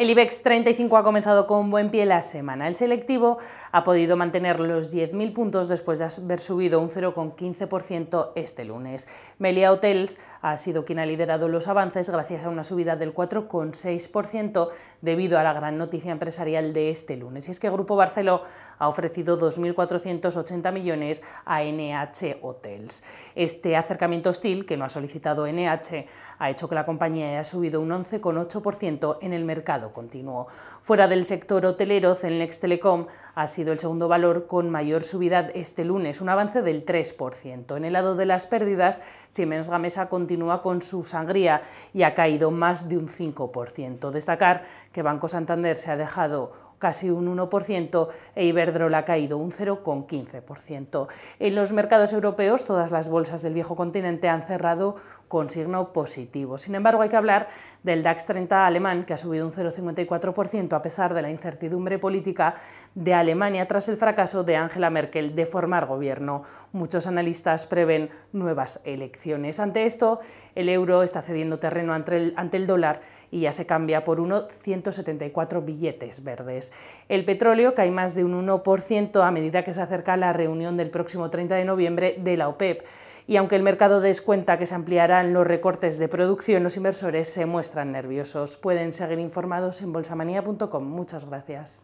El IBEX 35 ha comenzado con buen pie la semana. El selectivo ha podido mantener los 10.000 puntos después de haber subido un 0,15% este lunes. Melia Hotels ha sido quien ha liderado los avances gracias a una subida del 4,6% debido a la gran noticia empresarial de este lunes. Y es que Grupo Barceló ha ofrecido 2.480 millones a NH Hotels. Este acercamiento hostil que no ha solicitado NH ha hecho que la compañía haya subido un 11,8% en el mercado continuo. Fuera del sector hotelero, Celnex Telecom ha sido el segundo valor con mayor subida este lunes, un avance del 3%. En el lado de las pérdidas, Siemens Gamesa continúa con su sangría y ha caído más de un 5%. Destacar que Banco Santander se ha dejado casi un 1% e Iberdrola ha caído un 0,15%. En los mercados europeos todas las bolsas del viejo continente han cerrado con signo positivo. Sin embargo, hay que hablar del DAX 30 alemán, que ha subido un 0,54% a pesar de la incertidumbre política de Alemania tras el fracaso de Angela Merkel de formar gobierno. Muchos analistas prevén nuevas elecciones. Ante esto, el euro está cediendo terreno ante el, ante el dólar y ya se cambia por unos 174 billetes verdes. El petróleo cae más de un 1% a medida que se acerca la reunión del próximo 30 de noviembre de la OPEP. E y aunque el mercado descuenta que se ampliarán los recortes de producción, los inversores se muestran nerviosos. Pueden seguir informados en bolsamanía.com. Muchas gracias.